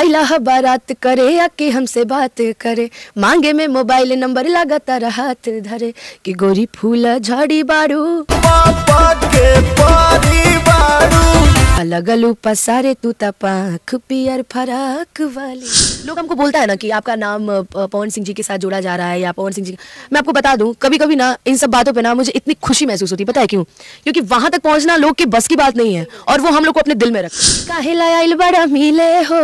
अला बारात करे आके हमसे बात करे मांगे में मोबाइल नंबर लगातार हाथ धरे कि गोरी फूल झाड़ी बारू पापा के बारू फलगलू पसारे तू तपाख पियर फराक वाले लोग हमको बोलता है ना कि आपका नाम पवन सिंह जी के साथ जोड़ा जा रहा है या पवन सिंह जी मैं आपको बता दूं कभी कभी ना इन सब बातों पे ना मुझे इतनी खुशी महसूस होती है पता है क्यों क्योंकि वहां तक पहुंचना लोग के बस की बात नहीं है और वो हम लोग को अपने दिल में रखते काहे लाइल बड़ा मिले हो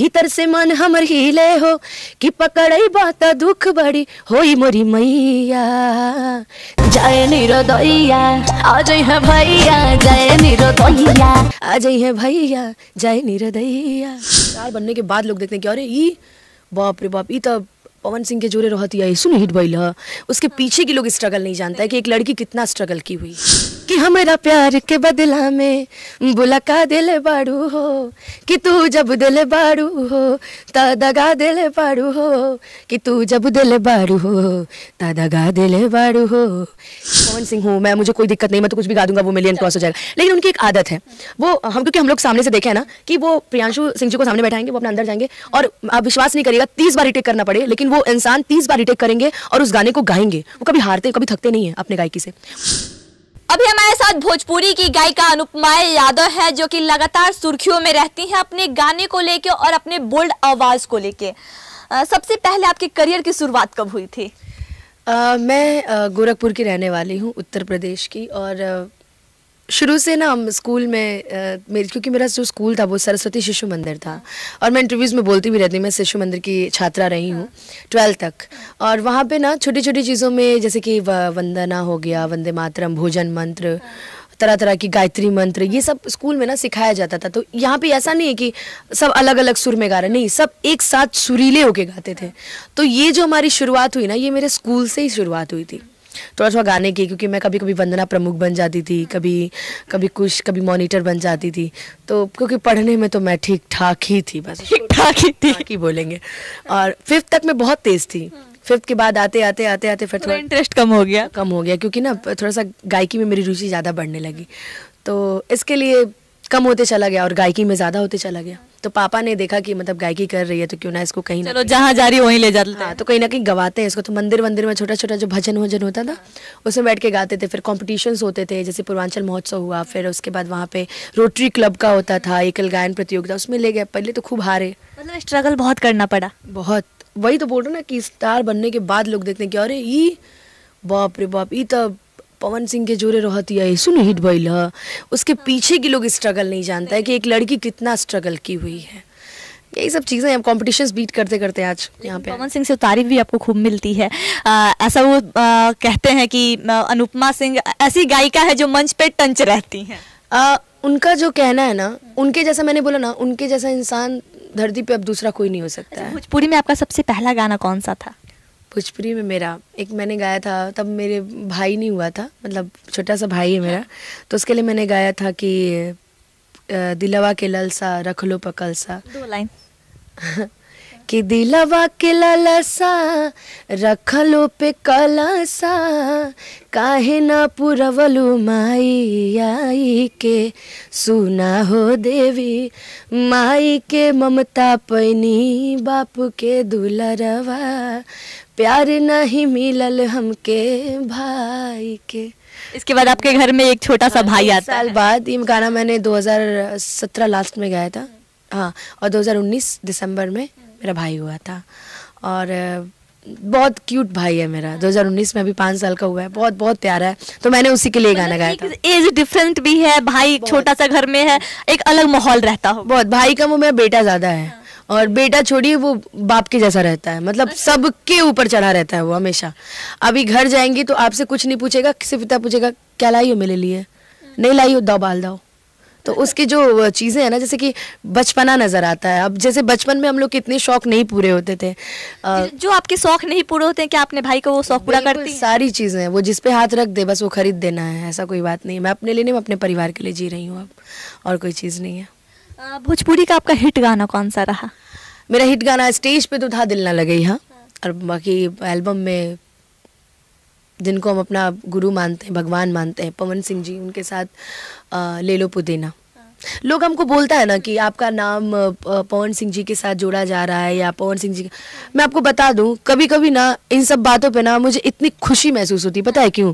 भीतर से मन हमर हिले हो कि पकड़ई बात दुख बड़ी होई मोरी मैया जय निरोदैया अजय है भैया जय निरोदैया आ जाइए भैया जय निरदैया स्टार बनने के बाद लोग देखते हैं कि अरे ई बाप रे बाप ई तो पवन सिंह के जोरे रहती है सुन हिट भैल उसके पीछे की लोग स्ट्रगल नहीं जानता है कि एक लड़की कितना स्ट्रगल की हुई कि हमरा प्यार के बदला में बुलाका दिल बाड़ू हो कि तू जब दिल बाड़ू हो ता दगा दिल बाड़ू हो कि तू जब दिल बाड़ू हो ता दगा दिल बाड़ू हो कौन सिंह हूँ मैं मुझे कोई दिक्कत नहीं मैं तो कुछ भी गा दूंगा वो मिलियन क्रॉस हो जाएगा लेकिन उनकी एक आदत है वो हम क्योंकि हम लोग सामने से देखे हैं ना कि वो प्रियांशु सिंह जी को सामने बैठाएंगे वो अपने अंदर जाएंगे और आप विश्वास नहीं करेगा तीस बार रिटेक करना पड़े लेकिन वो इंसान तीस बार रिटेक करेंगे और उस गाने को गाएंगे वो कभी हारते कभी थकते नहीं है अपने गायकी से अभी हमारे साथ भोजपुरी की गायिका अनुपमा यादव है जो कि लगातार सुर्खियों में रहती हैं अपने गाने को लेके और अपने बोल्ड आवाज को लेके सबसे पहले आपके करियर की शुरुआत कब हुई थी आ, मैं गोरखपुर की रहने वाली हूँ उत्तर प्रदेश की और शुरू से ना हम स्कूल में आ, मेरे क्योंकि मेरा जो स्कूल था वो सरस्वती शिशु मंदिर था और मैं इंटरव्यूज़ में बोलती भी रहती मैं शिशु मंदिर की छात्रा रही हूँ ट्वेल्थ तक और वहाँ पे ना छोटी छोटी चीज़ों में जैसे कि वंदना हो गया वंदे मातरम भोजन मंत्र तरह तरह की गायत्री मंत्र ये सब स्कूल में ना सिखाया जाता था तो यहाँ पे ऐसा नहीं है कि सब अलग अलग सुर में गा रहे नहीं सब एक साथ सुरीले होके गाते थे तो ये जो हमारी शुरुआत हुई ना ये मेरे स्कूल से ही शुरुआत हुई थी थोड़ा थोड़ा गाने की क्योंकि मैं कभी कभी वंदना प्रमुख बन जाती थी कभी कभी कुछ कभी मॉनिटर बन जाती थी तो क्योंकि पढ़ने में तो मैं ठीक ठाक ही थी बस ठीक ठाक ही थी ही बोलेंगे और फिफ्थ तक मैं बहुत तेज़ थी फिफ्थ हाँ। के बाद आते आते आते आते फिर थोड़ा इंटरेस्ट कम हो गया कम हो गया क्योंकि ना थोड़ा सा गायकी में मेरी रुचि ज़्यादा बढ़ने लगी तो इसके लिए कम होते चला गया और गायकी में ज़्यादा होते चला गया तो पापा ने देखा कि मतलब गायकी कर रही है तो क्यों ना इसको कहीं चलो जहाँ जा रही वहीं ले जाते हाँ, हैं तो कहीं ना कहीं गवाते हैं इसको तो मंदिर वंदिर में छोटा छोटा जो भजन वजन होता था उसमें बैठ के गाते थे फिर कॉम्पिटिशन होते थे जैसे पूर्वांचल महोत्सव हुआ फिर उसके बाद वहाँ पे रोटरी क्लब का होता था एकल गायन प्रतियोगिता उसमें ले गए पहले तो खूब हारे मतलब स्ट्रगल बहुत करना पड़ा बहुत वही तो बोल रहे ना कि स्टार बनने के बाद लोग देखते हैं कि अरे ये बाप रे बाप ये तो पवन सिंह के जोरे रहती है सुन हिट भइल उसके पीछे की लोग स्ट्रगल नहीं जानता है कि एक लड़की कितना स्ट्रगल की हुई है यही सब चीज़ें हम कॉम्पिटिशन बीट करते करते आज यहाँ पे पवन सिंह से तारीफ भी आपको खूब मिलती है आ, ऐसा वो आ, कहते हैं कि अनुपमा सिंह ऐसी गायिका है जो मंच पे टंच रहती हैं उनका जो कहना है ना उनके जैसा मैंने बोला ना उनके जैसा इंसान धरती पे अब दूसरा कोई नहीं हो सकता अच्छा, है भोजपुरी में आपका सबसे पहला गाना कौन सा था भोजपुरी में मेरा एक मैंने गाया था तब मेरे भाई नहीं हुआ था मतलब छोटा सा भाई है मेरा तो उसके लिए मैंने गाया था कि दिलवा के ललसा रख लो पकल सा दो लाइन कि दिलवा के ललसा रख लो पे कलसा काहे ना पुरवलु माई आई के सुना हो देवी माई के ममता पैनी बाप के दुलरवा प्यार नहीं मिलल हमके भाई के इसके बाद आपके घर में एक छोटा सा हाँ, भाई आता साल है। बाद ये गाना मैंने 2017 लास्ट में गाया था हाँ और 2019 दिसंबर में मेरा भाई हुआ था और बहुत क्यूट भाई है मेरा 2019 में अभी पाँच साल का हुआ है बहुत बहुत प्यारा है तो मैंने उसी के लिए गाना मतलब गाया था एज डिफरेंट भी है भाई छोटा सा घर में है एक अलग माहौल रहता हो बहुत भाई का मुँह मेरा बेटा ज़्यादा है और बेटा छोड़िए वो बाप के जैसा रहता है मतलब अच्छा। सबके ऊपर चढ़ा रहता है वो हमेशा अभी घर जाएंगे तो आपसे कुछ नहीं पूछेगा सिर्फ पिता पूछेगा क्या लाई हो मेरे लिए हम्म। नहीं लाई हो दाओ बाल दाओ तो उसकी जो चीज़ें हैं ना जैसे कि बचपना नज़र आता है अब जैसे बचपन में हम लोग इतने शौक नहीं पूरे होते थे आ, जो आपके शौक नहीं पूरे होते हैं क्या आपने भाई को वो शौक पूरा करते हैं सारी चीज़ें हैं वो जिस पे हाथ रख दे बस वो खरीद देना है ऐसा कोई बात नहीं मैं अपने लिए नहीं मैं अपने परिवार के लिए जी रही हूँ अब और कोई चीज़ नहीं है भोजपुरी का आपका हिट गाना कौन सा रहा मेरा हिट गाना स्टेज पे तो था दिल ना लगे हाँ और बाकी एल्बम में जिनको हम अपना गुरु मानते हैं भगवान मानते हैं पवन सिंह जी उनके साथ आ, ले लो पुदीना लोग हमको बोलता है ना कि आपका नाम पवन सिंह जी के साथ जोड़ा जा रहा है या पवन सिंह जी मैं आपको बता दूं कभी कभी ना इन सब बातों पे ना मुझे इतनी खुशी महसूस होती पता है क्यों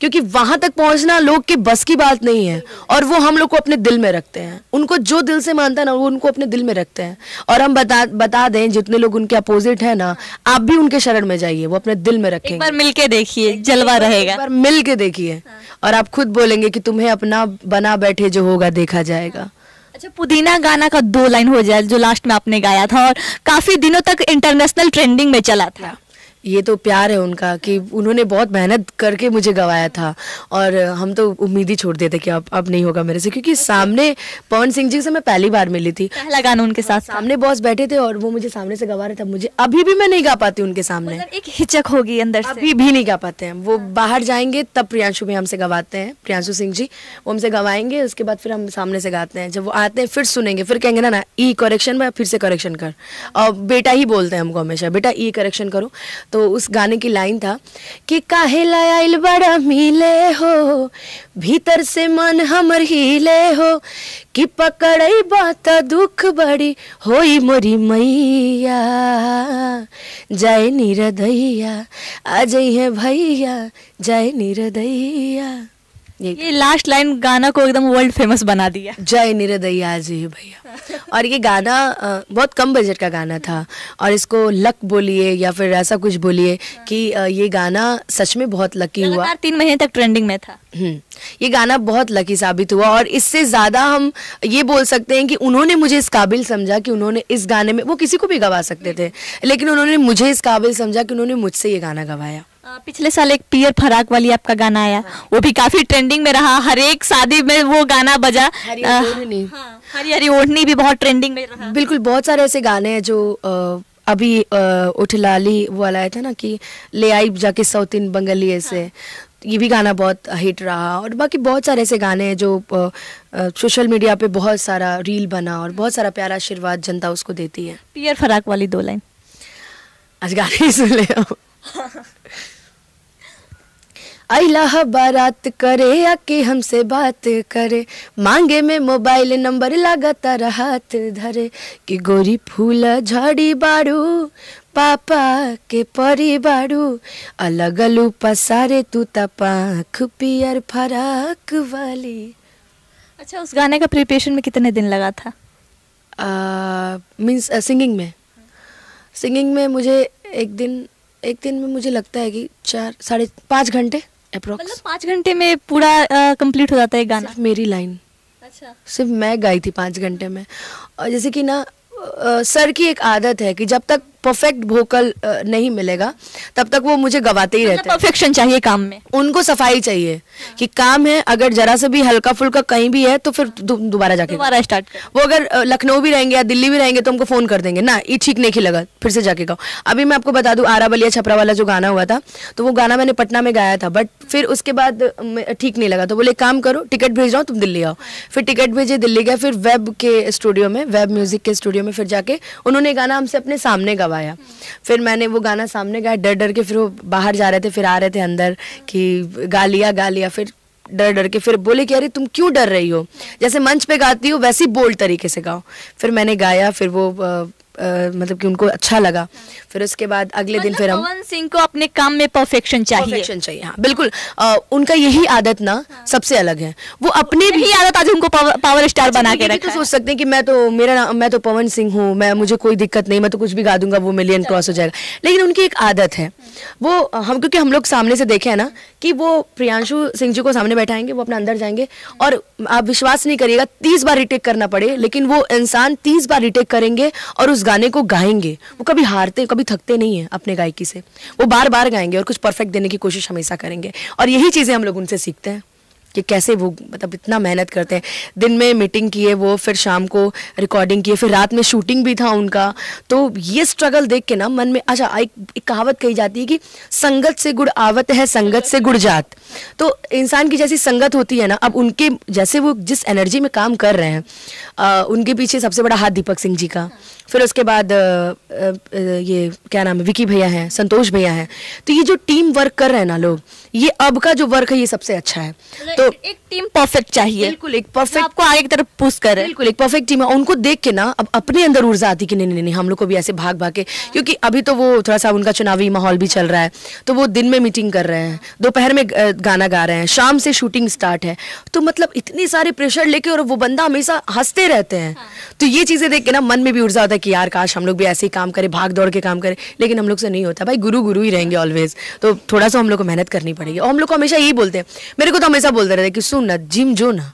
क्योंकि वहां तक पहुंचना लोग के बस की बात नहीं है और वो हम लोग को अपने दिल में रखते हैं उनको जो दिल से मानता है ना वो उनको अपने दिल में रखते हैं और हम बता बता दें जितने लोग उनके अपोजिट है ना आप भी उनके शरण में जाइए वो अपने दिल में रखें मिल के देखिए जलवा रहेगा मिल के देखिए हाँ। और आप खुद बोलेंगे कि तुम्हें अपना बना बैठे जो होगा देखा जाए जाएगा अच्छा पुदीना गाना का दो लाइन हो जाए जो लास्ट में आपने गाया था और काफी दिनों तक इंटरनेशनल ट्रेंडिंग में चला था ये तो प्यार है उनका कि उन्होंने बहुत मेहनत करके मुझे गवाया था और हम तो उम्मीद ही छोड़ देते कि अब अब नहीं होगा मेरे से क्योंकि सामने पवन सिंह जी से मैं पहली बार मिली थी पहला गाना उनके साथ सामने बॉस बैठे थे और वो मुझे सामने से गवा रहे थे मुझे अभी भी मैं नहीं गा पाती उनके सामने मतलब एक हिचक होगी अंदर से अभी भी नहीं गा पाते हैं वो बाहर जाएंगे तब प्रियांशु भी हमसे गवाते हैं प्रियांशु सिंह जी वो हमसे गवाएंगे उसके बाद फिर हम सामने से गाते हैं जब वो आते हैं फिर सुनेंगे फिर कहेंगे ना ना ई करेक्शन में फिर से करेक्शन कर और बेटा ही बोलते हैं हमको हमेशा बेटा ई करेक्शन करो तो उस गाने की लाइन था कि काहे लाइल बड़ा मिले हो भीतर से मन हमर हिले हो कि पकड़ई बात दुख बड़ी होई मोरी मैया जय निरदैया आ है भैया जय निरदैया ये, ये लास्ट लाइन गाना को एकदम वर्ल्ड फेमस बना दिया जय निरदया जी भैया और ये गाना बहुत कम बजट का गाना था और इसको लक बोलिए या फिर ऐसा कुछ बोलिए कि ये गाना सच में बहुत लकी हुआ तीन महीने तक ट्रेंडिंग में था हम्म, ये गाना बहुत लकी साबित हुआ और इससे ज़्यादा हम ये बोल सकते हैं कि उन्होंने मुझे इस काबिल समझा कि उन्होंने इस गाने में वो किसी को भी गवा सकते थे लेकिन उन्होंने मुझे इस काबिल समझा कि उन्होंने मुझसे ये गाना गवाया पिछले साल एक पियर फराक वाली आपका गाना आया हाँ। वो भी काफी ट्रेंडिंग में रहा हर एक शादी में वो गाना बजा हरी हाँ, हरी हरी ओढ़नी भी बहुत ट्रेंडिंग में रहा बिल्कुल बहुत सारे ऐसे गाने हैं जो अभी उठ लाली वो वाला आया था ना कि ले आई जाके साउथ इन बंगली ऐसे हाँ। ये भी गाना बहुत हिट रहा और बाकी बहुत सारे ऐसे गाने हैं जो सोशल मीडिया पे बहुत सारा रील बना और बहुत सारा प्यारा आशीर्वाद जनता उसको देती है पियर फराक वाली दो लाइन आज गाने सुन ले अल्लाह बारात करे आके हमसे बात करे मांगे में मोबाइल नंबर लगातार हाथ धरे कि गोरी फूल झड़ी बाड़ू पापा के परी बाड़ू अलग पसारे तू तपाख पियर फराक वाली अच्छा उस गाने का प्रिपरेशन में कितने दिन लगा था मीन्स सिंगिंग में सिंगिंग में मुझे एक दिन एक दिन में मुझे लगता है कि चार साढ़े पाँच घंटे मतलब पांच घंटे में पूरा कंप्लीट हो जाता है गाना मेरी लाइन अच्छा सिर्फ मैं गाई थी पांच घंटे में और जैसे कि ना सर की एक आदत है कि जब तक परफेक्ट वोकल uh, नहीं मिलेगा तब तक वो मुझे गवाते ही रहते हैं परफेक्शन चाहिए काम में उनको सफाई चाहिए कि काम है अगर जरा से भी हल्का फुल्का कहीं भी है तो फिर दोबारा जाके दोबारा स्टार्ट वो अगर लखनऊ भी रहेंगे या दिल्ली भी रहेंगे तो हमको फोन कर देंगे ना ये ठीक नहीं लगा फिर से जाके गाओ अभी मैं आपको बता दू आरा बलिया छपरा वाला जो गाना हुआ था तो वो गाना मैंने पटना में गाया था बट फिर उसके बाद ठीक नहीं लगा तो बोले काम करो टिकट भेज रहा हूँ तुम दिल्ली आओ फिर टिकट भेजे दिल्ली गए फिर वेब के स्टूडियो में वेब म्यूजिक के स्टूडियो में फिर जाके उन्होंने गाना हमसे अपने सामने गवा करवाया फिर मैंने वो गाना सामने गाया डर डर के फिर वो बाहर जा रहे थे फिर आ रहे थे अंदर कि गा लिया गा लिया फिर डर डर के फिर बोले कि अरे तुम क्यों डर रही हो जैसे मंच पे गाती हो वैसे ही बोल्ड तरीके से गाओ फिर मैंने गाया फिर वो आ, मतलब कि उनको अच्छा लगा फिर उसके बाद अगले दिन मतलब फिर हम पवन सिंह को अपने काम में परफेक्शन चाहिए परफेक्शन चाहिए हाँ बिल्कुल आ, उनका यही आदत ना हाँ। सबसे अलग है वो अपने भी आदत आज उनको पावर, पावर स्टार बना के रखा तो सोच सकते हैं कि मैं तो मेरा ना, मैं तो पवन सिंह हूँ मैं मुझे कोई दिक्कत नहीं मैं तो कुछ भी गा दूंगा वो मिलियन क्रॉस अच्छा। हो जाएगा लेकिन उनकी एक आदत है वो हम क्योंकि हम लोग सामने से देखे हैं ना कि वो प्रियांशु सिंह जी को सामने बैठाएंगे वो अपने अंदर जाएंगे और आप विश्वास नहीं करिएगा तीस बार रिटेक करना पड़े लेकिन वो इंसान तीस बार रिटेक करेंगे और उस गाने को गाएंगे वो कभी हारते कभी थकते नहीं है अपने गायकी से वो बार बार गाएंगे और कुछ परफेक्ट देने की कोशिश हमेशा करेंगे और यही चीज़ें हम लोग उनसे सीखते हैं कि कैसे वो मतलब इतना मेहनत करते हैं दिन में मीटिंग किए वो फिर शाम को रिकॉर्डिंग किए फिर रात में शूटिंग भी था उनका तो ये स्ट्रगल देख के ना मन में अच्छा एक, एक कहावत कही जाती है कि संगत से गुड़ आवत है संगत से गुड़ जात तो इंसान की जैसी संगत होती है ना अब उनके जैसे वो जिस एनर्जी में काम कर रहे हैं आ, उनके पीछे सबसे बड़ा हाथ दीपक सिंह जी का फिर उसके बाद आ, आ, ये क्या नाम है विकी भैया हैं संतोष भैया हैं तो ये जो टीम वर्क कर रहे हैं ना लोग ये अब का जो वर्क है ये सबसे अच्छा है मतलब तो तो एक टीम परफेक्ट चाहिए बिल्कुल एक परफेक्ट आपको आगे की तरफ पुश कर रहे बिल्कुल एक परफेक्ट टीम है उनको देख के ना अब अपने अंदर ऊर्जा आती कि नहीं नहीं नहीं हम लोग को भी ऐसे भाग भाग के क्योंकि अभी तो वो थोड़ा सा उनका चुनावी माहौल भी चल रहा है तो वो दिन में मीटिंग कर रहे हैं दोपहर में गाना गा रहे हैं शाम से शूटिंग स्टार्ट है तो मतलब इतने सारे प्रेशर लेके और वो बंदा हमेशा हंसते रहते हैं हाँ। तो ये चीज़ें देख के ना मन में भी ऊर्जा होता है कि यार काश हम लोग भी ऐसे ही काम करें भाग दौड़ के काम करें लेकिन हम लोग से नहीं होता भाई गुरु गुरु ही रहेंगे ऑलवेज तो थोड़ा सा हम लोग को मेहनत करनी पड़ेगी और हम लोग को हमेशा यही बोलते हैं मेरे को तो हमेशा बोलते रहते कि सुन ना जिम जो ना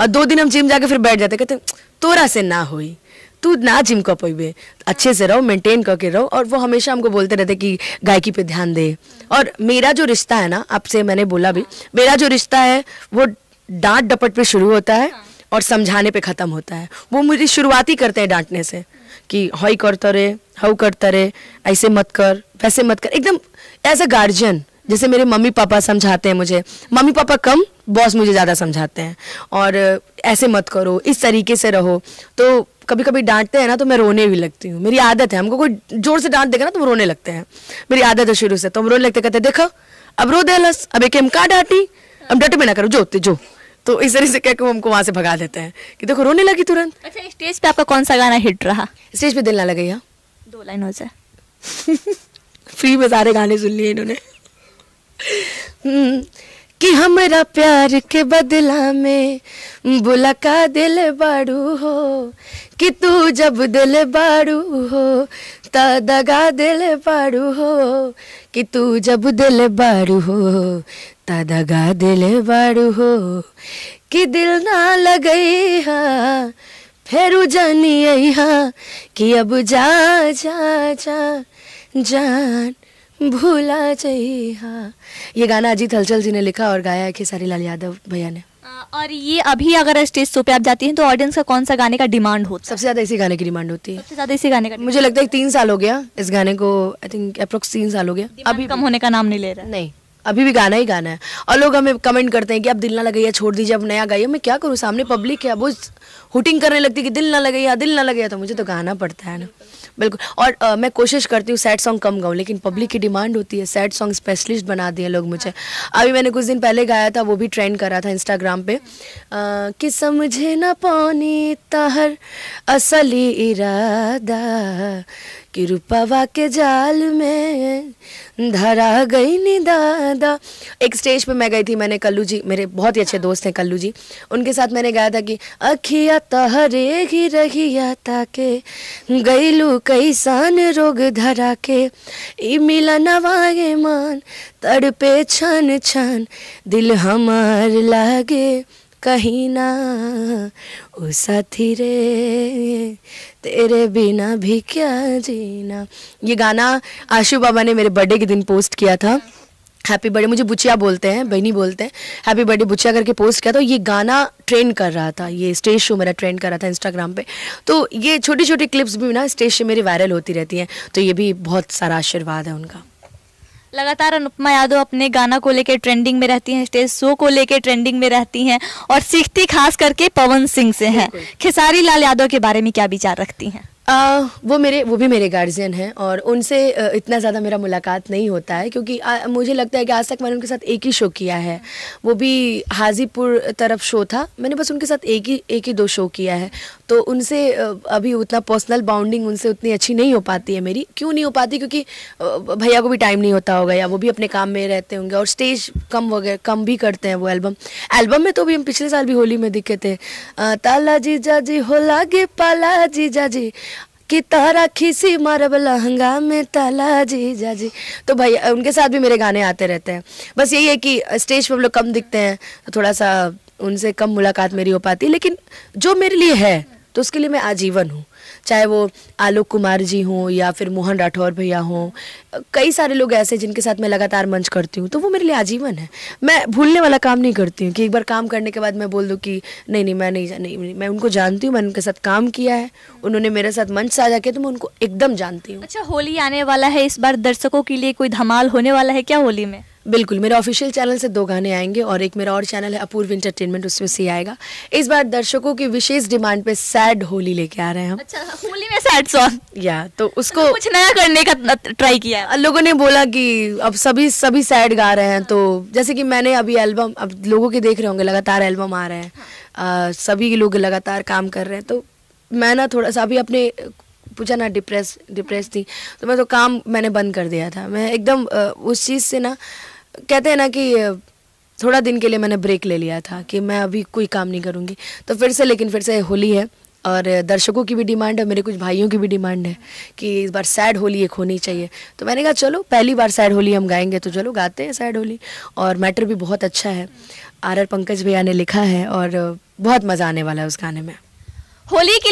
और दो दिन हम जिम जाके फिर बैठ जाते कहते तोरा से ना हुई तू ना जिम कर पैबे अच्छे से रहो मेंटेन करके रहो और वो हमेशा हमको बोलते रहते कि गायकी पे ध्यान दे और मेरा जो रिश्ता है ना आपसे मैंने बोला भी मेरा जो रिश्ता है वो डांट डपट पे शुरू होता है और समझाने पे ख़त्म होता है वो मुझे शुरुआती करते हैं डांटने से कि हई करता रे हऊ करते रे ऐसे मत कर वैसे मत कर एकदम एज अ गार्जियन जैसे मेरे मम्मी पापा समझाते हैं मुझे मम्मी पापा कम बॉस मुझे ज़्यादा समझाते हैं और ऐसे मत करो इस तरीके से रहो तो कभी कभी डांटते हैं ना तो मैं रोने भी लगती हूँ मेरी आदत है हमको कोई जोर से डांट देगा ना तो हम रोने लगते हैं मेरी आदत है शुरू से तो हम रोने लगते कहते देखो अब रो दे लस अब एक हम कहाँ डांटी अब डट में ना करो जो जो तो इस तरह से कह के वो हमको वहाँ से भगा देते हैं कि देखो रोने लगी तुरंत अच्छा स्टेज पे आपका कौन सा गाना हिट रहा स्टेज पे दिल ना लगे दो लाइन हो जाए फ्री में सारे गाने सुन लिए इन्होंने हम्म, कि हमारा प्यार के बदला में बुला का दिल बाड़ू हो कि तू जब दिल बाड़ू हो ता दगा दिल बाड़ू हो कि तू जब दिल बाड़ू हो तदगा दिल बाड़ू हो कि दिल ना लगे हा जानी आई हा कि अब जा जा जा जान भूला जाई हा ये गाना अजीत हलचल जी ने लिखा और गाया है खेसारी लाल यादव भैया ने और ये अभी अगर स्टेज शो पे आप जाती हैं तो ऑडियंस का कौन सा गाने का डिमांड होता है सबसे ज़्यादा इसी गाने की डिमांड होती है सबसे ज़्यादा इसी गाने का मुझे लगता है तीन साल हो गया इस गाने को आई थिंक अप्रोक्स तीन साल हो गया अभी कम होने का नाम नहीं ले रहा नहीं अभी भी गाना ही गाना है और लोग हमें कमेंट करते हैं कि अब दिल ना लगाइए छोड़ दीजिए अब नया गाइए मैं क्या करूँ सामने पब्लिक है अब वो हुटिंग करने लगती है कि दिल ना लगाइए हाँ, दिल ना लगाइए तो मुझे तो गाना पड़ता है ना बिल्कुल और आ, मैं कोशिश करती हूँ सैड सॉन्ग कम गाऊँ लेकिन पब्लिक की डिमांड होती है सैड सॉन्ग स्पेशलिस्ट बना दिए लोग मुझे अभी मैंने कुछ दिन पहले गाया था वो भी ट्रेंड करा था इंस्टाग्राम पे आ, कि समझे ना पानी तहर असली इरादा कि रूपावा के जाल में धरा गई नी दादा एक स्टेज पे मैं गई थी मैंने कल्लू जी मेरे बहुत ही अच्छे दोस्त हैं कल्लू जी उनके साथ मैंने गाया था कि अखिया हरे ही रहिया ताके गईलू कई सान रोग धरा के ई मिला नवागे मान तड़पे छन छन दिल हमार लागे कहीं ना ओ साथी रे तेरे बिना भी क्या जीना ये गाना आशू बाबा ने मेरे बर्थडे के दिन पोस्ट किया था हैप्पी बर्थडे मुझे बुचिया बोलते हैं बहनी बोलते हैं हैप्पी बर्थडे बुचिया करके पोस्ट किया तो ये गाना ट्रेंड कर रहा था ये स्टेज शो मेरा ट्रेंड कर रहा था इंस्टाग्राम पे तो ये छोटी छोटी क्लिप्स भी ना स्टेज से मेरी वायरल होती रहती हैं तो ये भी बहुत सारा आशीर्वाद है उनका लगातार अनुपमा यादव अपने गाना को लेकर ट्रेंडिंग में रहती हैं स्टेज शो को लेकर ट्रेंडिंग में रहती हैं और सीखती खास करके पवन सिंह से हैं खेसारी लाल यादव के बारे में क्या विचार रखती हैं आ, वो मेरे वो भी मेरे गार्जियन हैं और उनसे इतना ज़्यादा मेरा मुलाकात नहीं होता है क्योंकि आ, मुझे लगता है कि आज तक मैंने उनके साथ एक ही शो किया है वो भी हाजीपुर तरफ शो था मैंने बस उनके साथ एक ही एक ही दो शो किया है तो उनसे अभी उतना पर्सनल बाउंडिंग उनसे उतनी अच्छी नहीं हो पाती है मेरी क्यों नहीं हो पाती क्योंकि भैया को भी टाइम नहीं होता होगा या वो भी अपने काम में रहते होंगे और स्टेज कम वगैरह कम भी करते हैं वो एल्बम एल्बम में तो भी हम पिछले साल भी होली में दिखे थे ताला जीजा जी होला गे पाला जीजा जी कि तारा खिसी मारब लहंगा में ताला जी जी तो भाई उनके साथ भी मेरे गाने आते रहते हैं बस यही है कि स्टेज पर हम लोग कम दिखते हैं थोड़ा सा उनसे कम मुलाकात मेरी हो पाती लेकिन जो मेरे लिए है तो उसके लिए मैं आजीवन हूँ चाहे वो आलोक कुमार जी हों या फिर मोहन राठौर भैया हों कई सारे लोग ऐसे जिनके साथ मैं लगातार मंच करती हूँ तो वो मेरे लिए आजीवन है मैं भूलने वाला काम नहीं करती हूँ कि एक बार काम करने के बाद मैं बोल दूँ कि नहीं नहीं मैं नहीं, नहीं, नहीं मैं उनको जानती हूँ मैंने उनके साथ काम किया है उन्होंने मेरे साथ मंच साझा किया तो मैं उनको एकदम जानती हूँ अच्छा होली आने वाला है इस बार दर्शकों के लिए कोई धमाल होने वाला है क्या होली में बिल्कुल मेरे ऑफिशियल चैनल से दो गाने आएंगे और एक मेरा और चैनल है अपूर्व इंटरटेनमेंट उसमें से आएगा इस बार दर्शकों की विशेष डिमांड पे सैड होली लेके आ रहे हैं हम अच्छा होली में सैड सॉन्ग या तो अच्छा, उसको तो कुछ नया करने का ट्राई किया लोगों ने बोला कि अब सभी सभी सैड गा रहे हैं तो हाँ। जैसे कि मैंने अभी एल्बम अब लोगों के देख रहे होंगे लगातार एल्बम आ रहे हैं हाँ। सभी लोग लगातार काम कर रहे हैं तो मैं ना थोड़ा सा अभी अपने पूछा ना डिप्रेस डिप्रेस थी तो मैं तो काम मैंने बंद कर दिया था मैं एकदम उस चीज़ से ना कहते हैं ना कि थोड़ा दिन के लिए मैंने ब्रेक ले लिया था कि मैं अभी कोई काम नहीं करूँगी तो फिर से लेकिन फिर से होली है और दर्शकों की भी डिमांड है मेरे कुछ भाइयों की भी डिमांड है कि इस बार सैड होली एक होनी चाहिए तो मैंने कहा चलो पहली बार सैड होली हम गाएंगे तो चलो गाते हैं सैड होली और मैटर भी बहुत अच्छा है आर आर पंकज भैया ने लिखा है और बहुत मज़ा आने वाला है उस गाने में होली के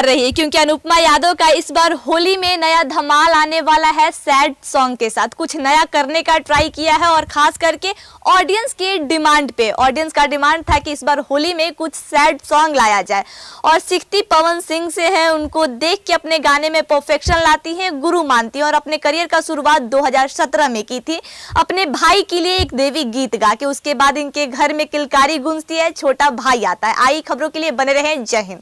तैयार रहिए क्योंकि अनुपमा यादव का इस बार होली में नया धमाल आने वाला है सैड सॉन्ग के साथ कुछ नया करने का ट्राई किया है और खास करके ऑडियंस के डिमांड पे ऑडियंस का डिमांड था कि इस बार होली में कुछ सैड सॉन्ग लाया जाए और सिक्ति पवन सिंह से है उनको देख के अपने गाने में परफेक्शन लाती हैं गुरु मानती हैं और अपने करियर का शुरुआत दो में की थी अपने भाई के लिए एक देवी गीत गा के उसके बाद इनके घर में किलकारी गूंजती है छोटा भाई आता है आई खबरों के लिए बने रहे जय हिंद